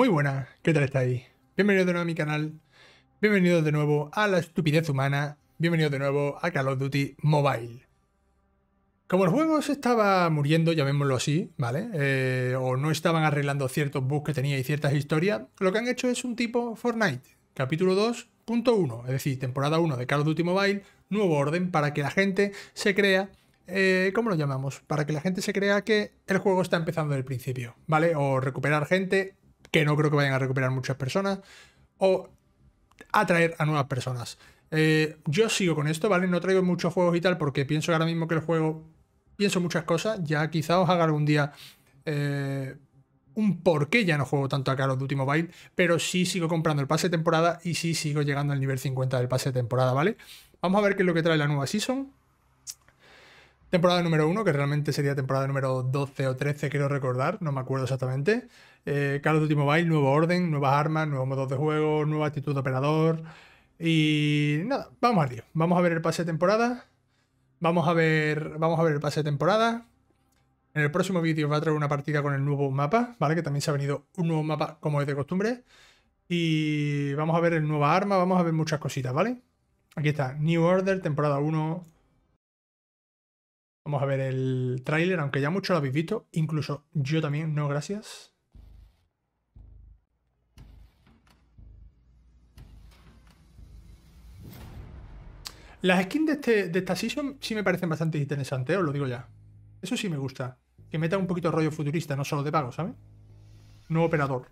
Muy buenas, ¿qué tal estáis? Bienvenido de nuevo a mi canal, bienvenidos de nuevo a la estupidez humana, bienvenidos de nuevo a Call of Duty Mobile. Como el juego se estaba muriendo, llamémoslo así, ¿vale? Eh, o no estaban arreglando ciertos bugs que tenía y ciertas historias, lo que han hecho es un tipo Fortnite, capítulo 2.1, es decir, temporada 1 de Call of Duty Mobile, nuevo orden para que la gente se crea eh, ¿cómo lo llamamos? Para que la gente se crea que el juego está empezando del principio, ¿vale? O recuperar gente que no creo que vayan a recuperar muchas personas, o atraer a nuevas personas. Eh, yo sigo con esto, ¿vale? No traigo muchos juegos y tal porque pienso que ahora mismo que el juego... Pienso muchas cosas, ya quizá os haga algún día eh, un por qué ya no juego tanto a Call último Duty Mobile, pero sí sigo comprando el pase de temporada y sí sigo llegando al nivel 50 del pase de temporada, ¿vale? Vamos a ver qué es lo que trae la nueva season. Temporada número 1, que realmente sería temporada número 12 o 13, quiero recordar, no me acuerdo exactamente. Carlos eh, Call of Duty Mobile, nuevo orden, nuevas armas, nuevos modos de juego, nueva actitud de operador. Y nada, vamos al lío. Vamos a ver el pase de temporada. Vamos a ver, vamos a ver el pase de temporada. En el próximo vídeo va a traer una partida con el nuevo mapa, ¿vale? Que también se ha venido un nuevo mapa como es de costumbre. Y vamos a ver el nuevo arma, vamos a ver muchas cositas, ¿vale? Aquí está, New Order, temporada 1. Vamos a ver el tráiler, aunque ya mucho lo habéis visto, incluso yo también, no gracias. Las skins de, este, de esta season sí me parecen bastante interesantes, ¿eh? os lo digo ya. Eso sí me gusta. Que meta un poquito de rollo futurista, no solo de pago, ¿sabes? Nuevo operador.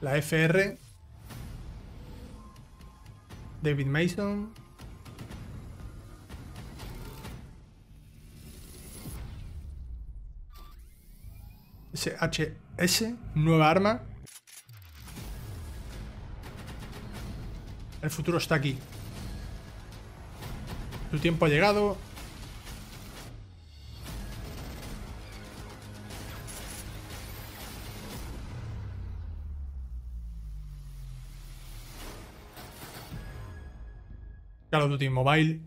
La FR. David Mason. SHS. Nueva arma. El futuro está aquí. Tu tiempo ha llegado. Call of Duty Mobile,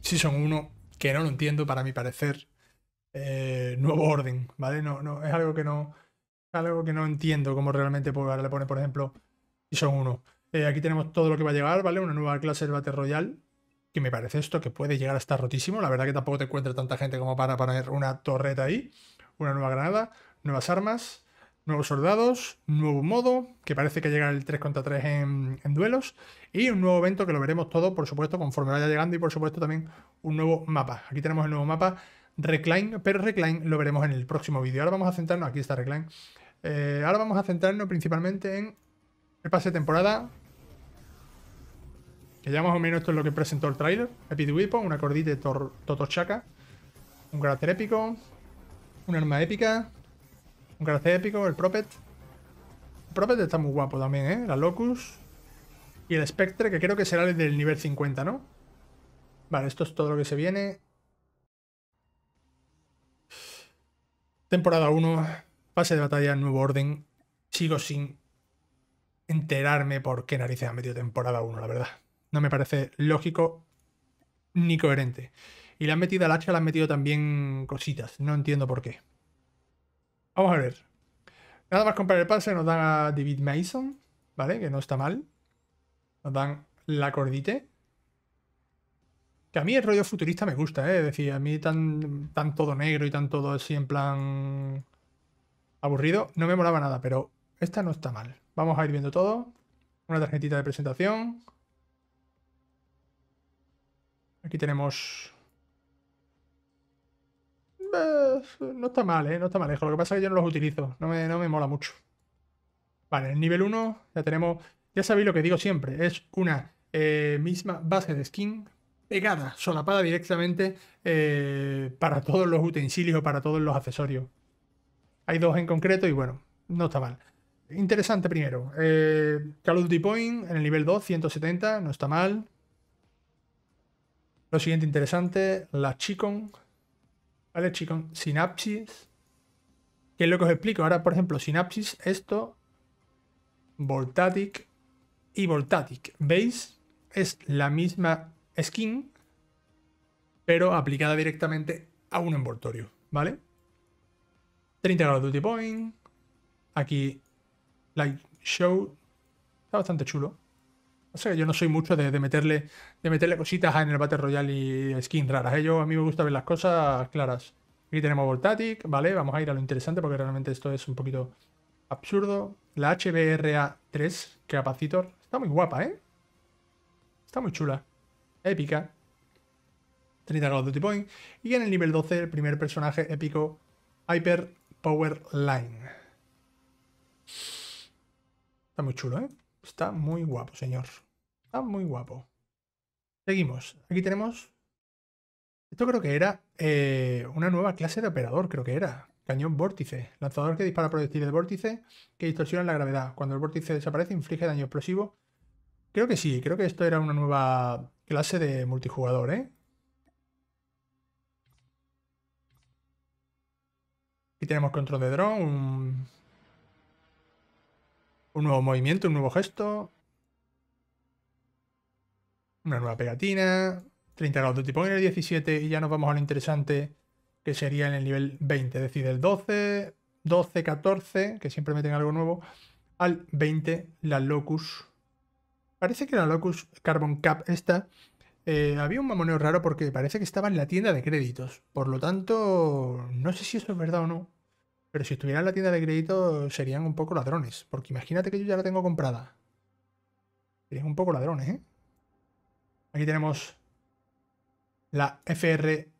Season 1, que no lo entiendo para mi parecer. Eh, nuevo orden, ¿vale? No, no, es algo que no. Algo que no entiendo cómo realmente le pone, por ejemplo, Season 1. Eh, aquí tenemos todo lo que va a llegar, ¿vale? Una nueva clase de Battle Royale, que me parece esto que puede llegar a estar rotísimo. La verdad que tampoco te encuentras tanta gente como para poner una torreta ahí. Una nueva granada, nuevas armas, nuevos soldados, nuevo modo, que parece que llega el 3 contra 3 en, duelos. Y un nuevo evento que lo veremos todo, por supuesto, conforme vaya llegando. Y por supuesto también un nuevo mapa. Aquí tenemos el nuevo mapa Recline, pero Recline lo veremos en el próximo vídeo. Ahora vamos a centrarnos, aquí está Recline. Eh, ahora vamos a centrarnos principalmente en el pase de temporada, que ya más o menos esto es lo que presentó el trailer. Epic un una cordita de Totochaka, un carácter épico, Una arma épica, un carácter épico, el Propet. El Propet está muy guapo también, ¿eh? La Locus. Y el Spectre, que creo que será el del nivel 50, ¿no? Vale, esto es todo lo que se viene. Temporada 1, pase de batalla, nuevo orden. Sigo sin enterarme por qué narices ha metido temporada 1, la verdad. No me parece lógico ni coherente. Y le han metido al hacha, le han metido también cositas. No entiendo por qué. Vamos a ver. Nada más comprar el pase nos dan a David Mason, ¿vale? Que no está mal. Nos dan la cordite. Que a mí el rollo futurista me gusta, ¿eh? Es decir, a mí tan, tan todo negro y tan todo así en plan aburrido, no me molaba nada, pero esta no está mal. Vamos a ir viendo todo. Una tarjetita de presentación. Aquí tenemos... no está mal, ¿eh? No está mal. Lo que pasa es que yo no los utilizo. No me, no me mola mucho. Vale, el nivel 1 ya tenemos... Ya sabéis lo que digo siempre. Es una eh, misma base de skin pegada, solapada directamente eh, para todos los utensilios, para todos los accesorios. Hay dos en concreto y bueno, no está mal. Interesante primero. Eh, Call of Duty Point en el nivel 2, 170, no está mal. Lo siguiente interesante, la Chicon, ¿vale? Chicon, sinapsis. que es lo que os explico? Ahora, por ejemplo, sinapsis, esto, voltatic y voltatic. ¿Veis? Es la misma skin, pero aplicada directamente a un envoltorio, ¿vale? 30 grados duty point. Aquí, light show. Está bastante chulo. O sea, yo no soy mucho de, meterle, de meterle cositas en el Battle Royale y skins raras. ¿eh? Yo, a mí me gusta ver las cosas claras. Aquí tenemos Voltatic, ¿vale? Vamos a ir a lo interesante porque realmente esto es un poquito absurdo. La HBRA3 Capacitor. Está muy guapa, ¿eh? Está muy chula. Épica. 30 grados duty point. Y en el nivel 12, el primer personaje épico, Hyper Power Line. Está muy chulo, ¿eh? Está muy guapo, señor. Está muy guapo. Seguimos. Aquí tenemos... Esto creo que era eh, una nueva clase de operador, creo que era. Cañón vórtice. Lanzador que dispara proyectiles de vórtice que distorsionan la gravedad. Cuando el vórtice desaparece, inflige daño explosivo. Creo que sí, creo que esto era una nueva clase de multijugador, ¿eh? Aquí tenemos control de dron, un un nuevo movimiento, un nuevo gesto. Una nueva pegatina. 30 grados de tipo en el 17 y ya nos vamos a lo interesante que sería en el nivel 20, es decir, del 12, 12, 14, que siempre meten algo nuevo, al 20, la Locus. Parece que la Locus Carbon Cap esta eh, había un mamoneo raro porque parece que estaba en la tienda de créditos. Por lo tanto, no sé si eso es verdad o no. Pero si estuviera en la tienda de crédito serían un poco ladrones, porque imagínate que yo ya la tengo comprada. Serían un poco ladrones, ¿eh? Aquí tenemos la FR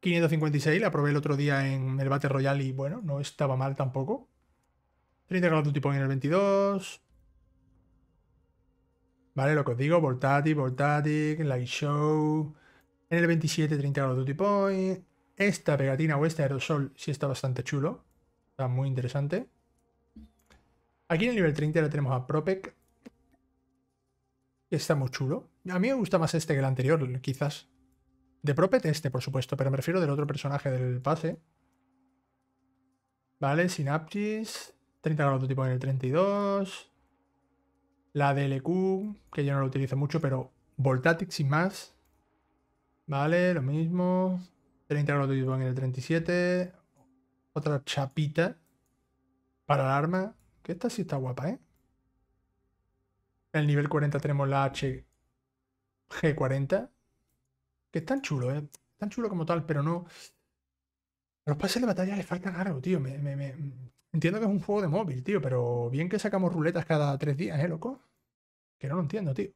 556, la probé el otro día en el Battle Royale y bueno, no estaba mal tampoco. 30 grados de tipo en el 22. Vale, lo que os digo, Voltati, Voltatic, Light Show. En el 27, 30 grados de Duty Point. Esta pegatina o este aerosol sí está bastante chulo. Está muy interesante. Aquí en el nivel 30 le tenemos a Propec. está muy chulo. A mí me gusta más este que el anterior, quizás. De Propec este, por supuesto, pero me refiero del otro personaje del pase. Vale, Sinapsis. 30 grados de tipo en el 32. La DLQ, que yo no lo utilizo mucho, pero Voltatic sin más. Vale, lo mismo. 30 grados de en el 37. Otra chapita para el arma. Que esta sí está guapa, ¿eh? el nivel 40 tenemos la H g 40 Que tan chulo, ¿eh? Tan chulo como tal, pero no. A los pases de batalla le faltan algo, tío. Me, Entiendo que es un juego de móvil, tío, pero bien que sacamos ruletas cada tres días, ¿eh, loco? Que no lo entiendo, tío.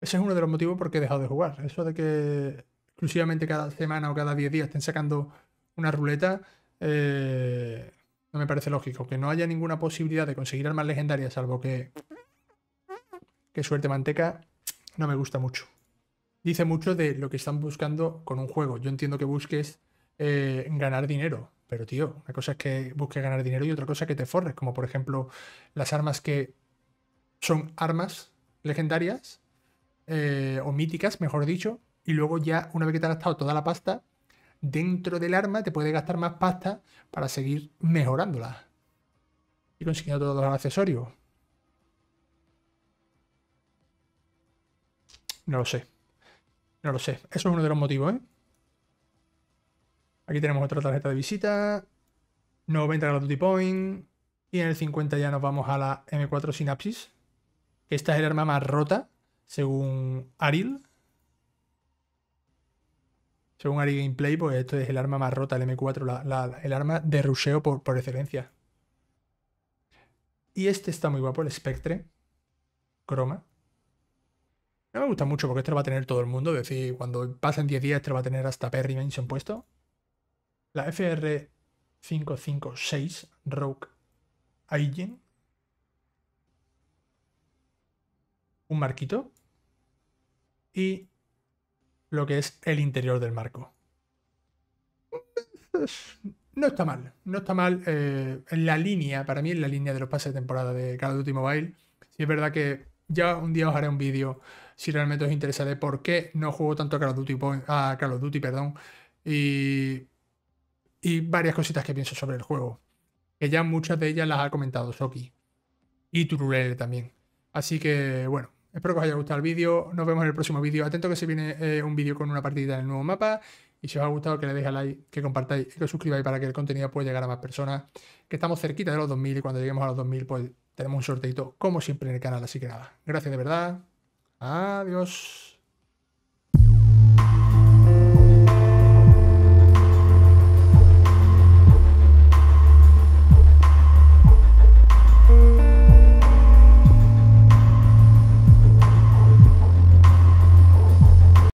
Ese es uno de los motivos por qué he dejado de jugar. Eso de que exclusivamente cada semana o cada 10 días estén sacando una ruleta, eh, no me parece lógico. Que no haya ninguna posibilidad de conseguir armas legendarias, salvo que... Que suerte manteca, no me gusta mucho. Dice mucho de lo que están buscando con un juego. Yo entiendo que busques eh, ganar dinero, pero tío, una cosa es que busques ganar dinero y otra cosa es que te forres, como por ejemplo las armas que son armas legendarias eh, o míticas, mejor dicho, y luego ya, una vez que te has gastado toda la pasta, dentro del arma te puedes gastar más pasta para seguir mejorándola. Y consiguiendo todos los accesorios. No lo sé. No lo sé. Eso es uno de los motivos, ¿eh? Aquí tenemos otra tarjeta de visita. 90 la duty point. Y en el 50 ya nos vamos a la M4 Synapsis. Esta es el arma más rota, según Aril. Según Ari Gameplay, pues esto es el arma más rota, el M4, el arma de rusheo por, excelencia. Y este está muy guapo, el Spectre. Chroma. No me gusta mucho porque este lo va a tener todo el mundo. Es decir, cuando pasen 10 días, este lo va a tener hasta Perry Mansion puesto. La FR556 Rogue Igen. Un marquito. Y lo que es el interior del marco. No está mal, no está mal. Eh, en la línea, para mí, en la línea de los pases de temporada de Call of Duty Mobile. Sí es verdad que ya un día os haré un vídeo, si realmente os interesa, de por qué no juego tanto a Call of Duty, a Call of Duty perdón, y, y varias cositas que pienso sobre el juego. Que ya muchas de ellas las ha comentado Soki. Y Turulele también. Así que, bueno, Espero que os haya gustado el vídeo. Nos vemos en el próximo vídeo. Atento que se viene eh, un vídeo con una partidita en el nuevo mapa. Y si os ha gustado, que le deis a like, que compartáis y que os suscribáis para que el contenido pueda llegar a más personas. Que estamos cerquita de los 2000 y cuando lleguemos a los 2000, pues tenemos un sorteito como siempre en el canal. Así que nada, gracias de verdad. Adiós.